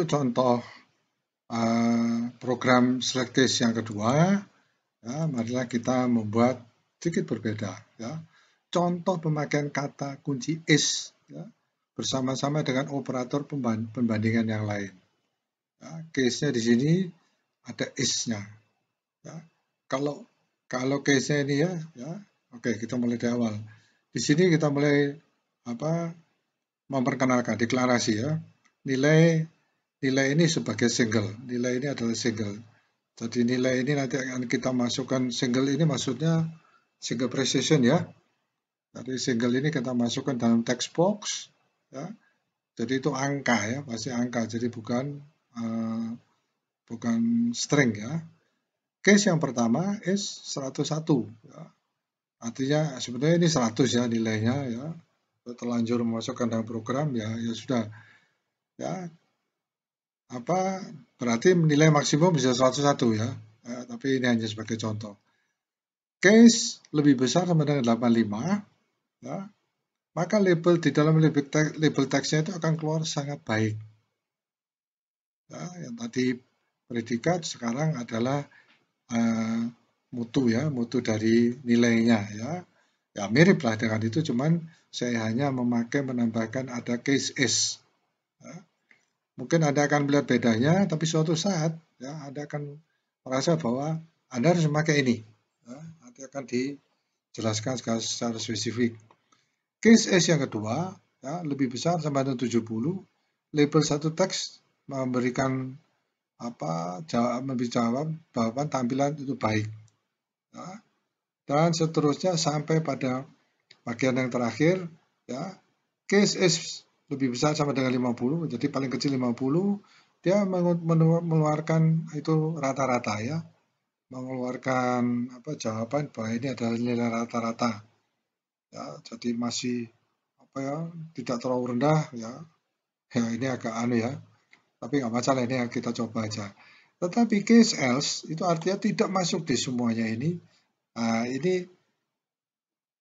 itu contoh uh, program selektif yang kedua. Ya, marilah kita membuat sedikit berbeda. Ya. Contoh pemakaian kata kunci is ya, bersama-sama dengan operator pembandingan yang lain. Ya, case-nya di sini ada is-nya. Ya. Kalau kalau case-nya ini ya, ya, oke kita mulai dari awal. Di sini kita mulai apa memperkenalkan deklarasi ya nilai nilai ini sebagai single. Nilai ini adalah single. Jadi nilai ini nanti akan kita masukkan single ini maksudnya single precision ya. Jadi single ini kita masukkan dalam text box ya. Jadi itu angka ya, pasti angka. Jadi bukan uh, bukan string ya. Case yang pertama is 101 ya. Artinya sebenarnya ini 100 ya nilainya ya. Terlanjur memasukkan dalam program ya ya sudah. Ya, apa berarti nilai maksimum bisa 101 ya eh, tapi ini hanya sebagai contoh case lebih besar sama dengan 85 ya, maka label di dalam label, te label teksnya itu akan keluar sangat baik ya, yang tadi predikat sekarang adalah uh, mutu ya mutu dari nilainya ya ya mirip lah dengan itu cuman saya hanya memakai menambahkan ada case s ya. Mungkin Anda akan melihat bedanya, tapi suatu saat ya Anda akan merasa bahwa Anda harus memakai ini. Ya, nanti akan dijelaskan secara, spesifik. Case S yang kedua, ya, lebih besar sampai dengan 70. Label satu teks memberikan apa jawab memberi bahwa jawaban tampilan itu baik. Ya. Dan seterusnya sampai pada bagian yang terakhir, ya, case S lebih besar sama dengan 50 jadi paling kecil 50 dia mengeluarkan itu rata-rata ya mengeluarkan apa jawaban bahwa ini adalah nilai rata-rata ya jadi masih apa ya tidak terlalu rendah ya ya ini agak anu ya tapi nggak masalah ini yang kita coba aja tetapi case else itu artinya tidak masuk di semuanya ini nah, ini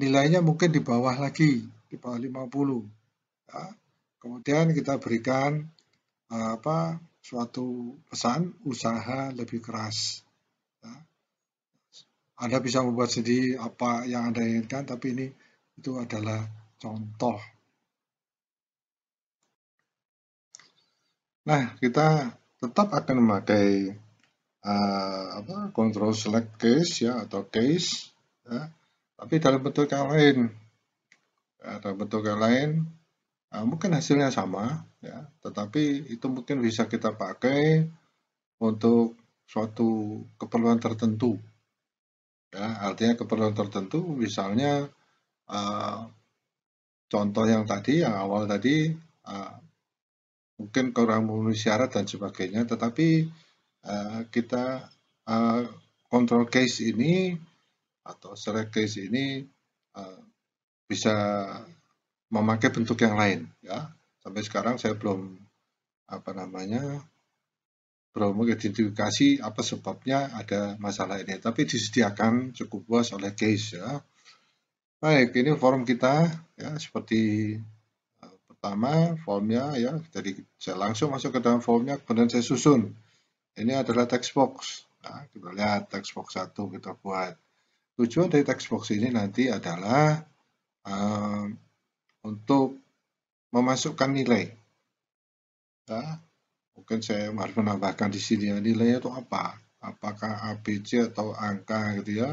nilainya mungkin di bawah lagi di bawah 50 ya. Kemudian kita berikan eh, apa suatu pesan usaha lebih keras. Ya. Anda bisa membuat sendiri apa yang Anda inginkan, tapi ini itu adalah contoh. Nah, kita tetap akan memakai uh, apa, control select case ya atau case, ya, tapi dalam bentuk yang lain. Ya, dalam bentuk yang lain, Nah, mungkin hasilnya sama, ya, tetapi itu mungkin bisa kita pakai untuk suatu keperluan tertentu. Ya, artinya keperluan tertentu, misalnya uh, contoh yang tadi, yang awal tadi, uh, mungkin kurang memenuhi syarat dan sebagainya, tetapi uh, kita uh, control case ini atau select case ini uh, bisa memakai bentuk yang lain ya sampai sekarang saya belum apa namanya belum mengidentifikasi apa sebabnya ada masalah ini tapi disediakan cukup luas oleh case ya baik ini form kita ya seperti eh, pertama formnya ya jadi saya langsung masuk ke dalam formnya kemudian saya susun ini adalah text box nah, kita lihat text box satu kita buat tujuan dari text box ini nanti adalah um, untuk memasukkan nilai. Ya, mungkin saya harus menambahkan di sini ya, nilainya itu apa? Apakah ABC atau angka gitu ya?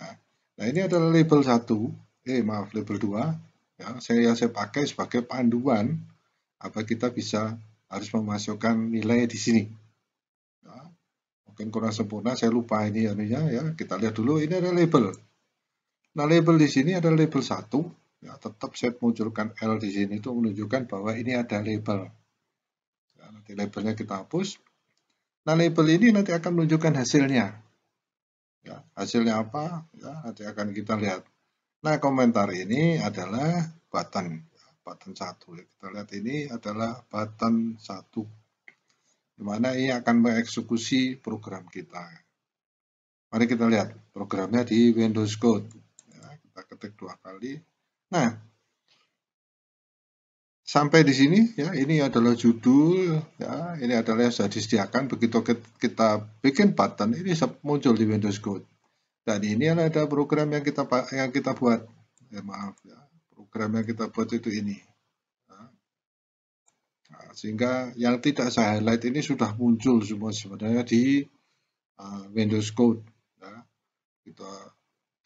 ya? Nah, ini adalah label satu, eh maaf label dua, Ya, saya ya, saya pakai sebagai panduan apa kita bisa harus memasukkan nilai di sini. Ya, mungkin kurang sempurna, saya lupa ini anunya ya. Kita lihat dulu, ini ada label. Nah, label di sini ada label 1, Ya, tetap saya munculkan L di sini itu menunjukkan bahwa ini ada label. Ya, nanti labelnya kita hapus. Nah, label ini nanti akan menunjukkan hasilnya. Ya, hasilnya apa? Ya, nanti akan kita lihat. Nah, komentar ini adalah button. Ya, button 1. Ya, kita lihat ini adalah button 1. Dimana ini akan mengeksekusi program kita. Mari kita lihat programnya di Windows Code. Ya, kita ketik dua kali. Nah, sampai di sini ya, ini adalah judul ya, ini adalah yang sudah disediakan begitu kita bikin button ini muncul di Windows Code. Dan ini ada program yang kita yang kita buat. Ya, maaf ya, program yang kita buat itu ini. Nah, sehingga yang tidak saya highlight ini sudah muncul semua sebenarnya di uh, Windows Code. Ya. Kita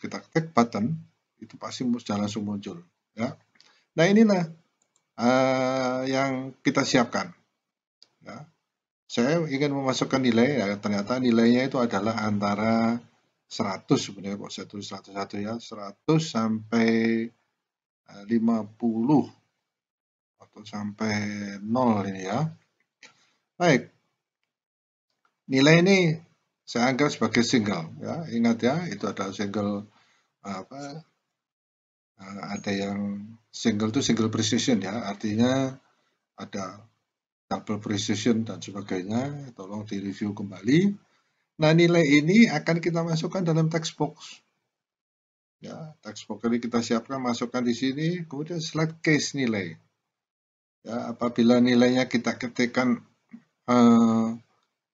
kita klik button pasti sudah langsung muncul ya nah inilah uh, yang kita siapkan ya. saya ingin memasukkan nilai ya ternyata nilainya itu adalah antara 100 sebenarnya kok saya tulis 101 ya 100 sampai 50 eh, atau sampai 0 ini ya. Baik. Nilai ini saya anggap sebagai single ya. Ingat ya, itu adalah single apa Eh, ada yang single itu single precision ya, artinya ada double precision dan sebagainya, tolong direview kembali. Nah nilai ini akan kita masukkan dalam text box. Ya, text box ini kita siapkan, masukkan di sini, kemudian select case nilai. Ya, apabila nilainya kita ketikkan uh,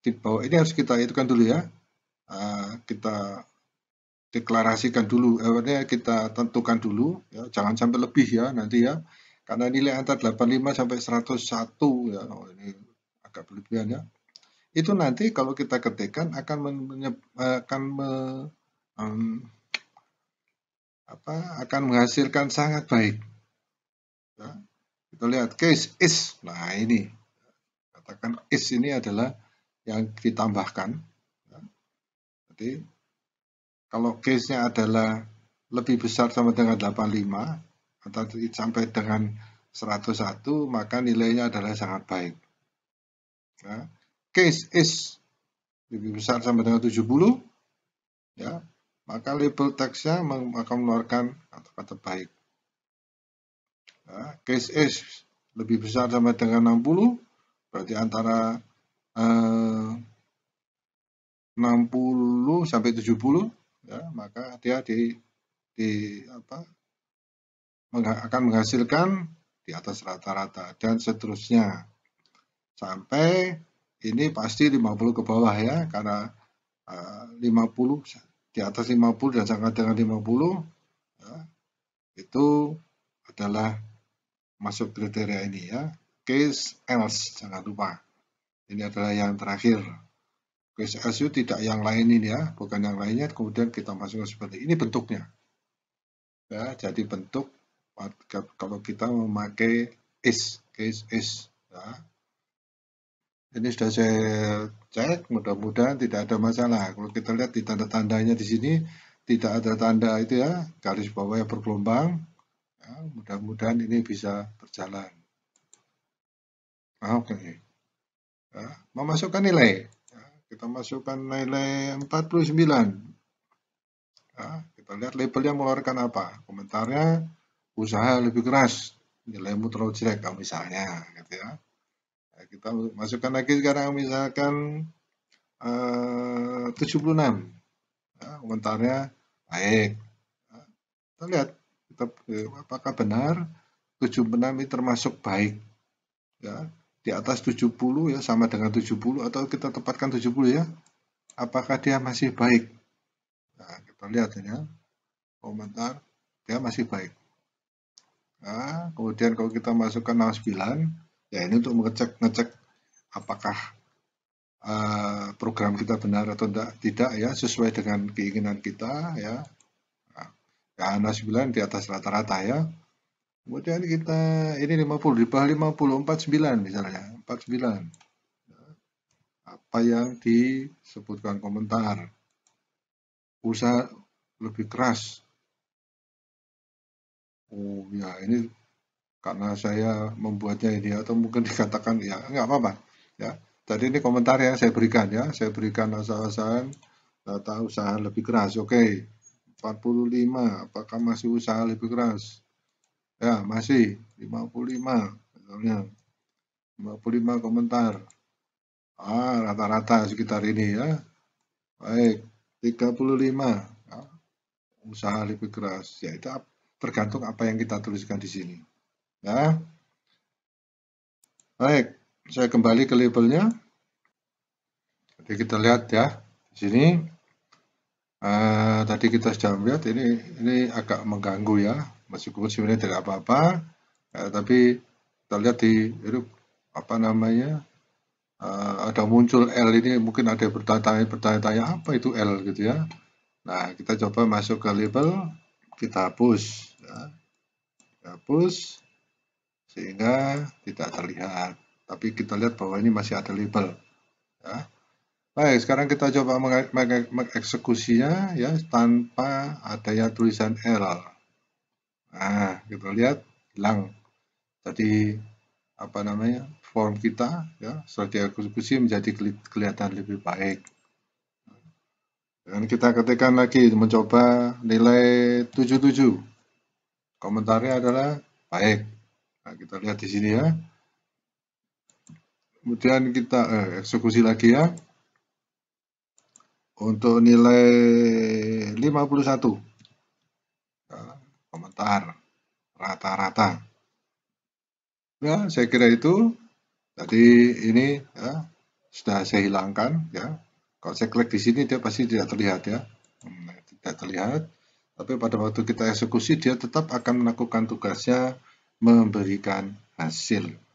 di bawah ini harus kita itu dulu ya. Uh, kita deklarasikan dulu, eh, kita tentukan dulu, ya, jangan sampai lebih ya nanti ya, karena nilai antara 85 sampai 101 ya, oh, ini agak berlebihan ya. Itu nanti kalau kita ketikkan akan akan me, um, apa akan menghasilkan sangat baik. Ya. Kita lihat case is, nah ini katakan is ini adalah yang ditambahkan. Ya. Jadi kalau case-nya adalah lebih besar sama dengan 85 atau sampai dengan 101, maka nilainya adalah sangat baik. Ya. Case is lebih besar sama dengan 70, ya, maka label teksnya akan mengeluarkan kata-kata baik. Ya. Case is lebih besar sama dengan 60, berarti antara eh, 60 sampai 70 ya, maka dia di, di apa, akan menghasilkan di atas rata-rata dan seterusnya sampai ini pasti 50 ke bawah ya karena eh, uh, 50 di atas 50 dan sangat dengan 50 ya, itu adalah masuk kriteria ini ya case else jangan lupa ini adalah yang terakhir SU tidak yang lain ini ya, bukan yang lainnya, kemudian kita masukkan seperti ini bentuknya. Ya, jadi bentuk kalau kita memakai is, case is. Ya. Ini sudah saya cek, mudah-mudahan tidak ada masalah. Kalau kita lihat di tanda-tandanya di sini, tidak ada tanda itu ya, garis bawahnya bergelombang. Ya, mudah-mudahan ini bisa berjalan. Oke. Okay. Ya, memasukkan nilai kita masukkan nilai 49. Ya, kita lihat labelnya mengeluarkan apa. Komentarnya usaha lebih keras, nilaimu terlalu jelek misalnya, gitu ya. Ya, kita masukkan lagi sekarang misalkan eh, uh, 76. Ya, komentarnya baik. Ya, kita lihat kita, eh, apakah benar 76 ini termasuk baik. Ya, di atas 70 ya sama dengan 70 atau kita tepatkan 70 ya apakah dia masih baik nah, kita lihat ya komentar dia masih baik nah, kemudian kalau kita masukkan 69 ya ini untuk mengecek ngecek apakah uh, program kita benar atau tidak tidak ya sesuai dengan keinginan kita ya nah, 69 ya, di atas rata-rata ya Kemudian kita, ini 50, di bawah 50, 49 misalnya, 49. Apa yang disebutkan komentar. Usaha lebih keras. Oh ya, ini karena saya membuatnya ini atau mungkin dikatakan ya nggak apa-apa ya tadi ini komentar yang saya berikan ya saya berikan asal-asalan data usaha lebih keras oke okay. 45 apakah masih usaha lebih keras Ya, masih 55 misalnya. 55 komentar. Ah, rata-rata sekitar ini ya. Baik, 35. Ya. Usaha lebih keras. Ya, itu tergantung apa yang kita tuliskan di sini. Ya. Baik, saya kembali ke labelnya. Jadi kita lihat ya. Di sini Uh, tadi kita sudah melihat ini ini agak mengganggu ya, meskipun sebenarnya tidak apa-apa, uh, tapi kita lihat di itu apa namanya uh, ada muncul L ini mungkin ada bertanya-tanya bertanya-tanya apa itu L gitu ya. Nah kita coba masuk ke label, kita hapus, ya. hapus sehingga tidak terlihat. Tapi kita lihat bahwa ini masih ada label. Ya. Baik, sekarang kita coba mengeksekusinya ya tanpa adanya tulisan error. Nah, kita lihat hilang. Jadi apa namanya? form kita ya setelah dieksekusi menjadi kelihatan lebih baik. Dan kita ketikkan lagi mencoba nilai 77. Komentarnya adalah baik. Nah, kita lihat di sini ya. Kemudian kita eh, eksekusi lagi ya untuk nilai 51 nah, komentar rata-rata ya saya kira itu tadi ini ya, sudah saya hilangkan ya kalau saya klik di sini dia pasti tidak terlihat ya hmm, tidak terlihat tapi pada waktu kita eksekusi dia tetap akan melakukan tugasnya memberikan hasil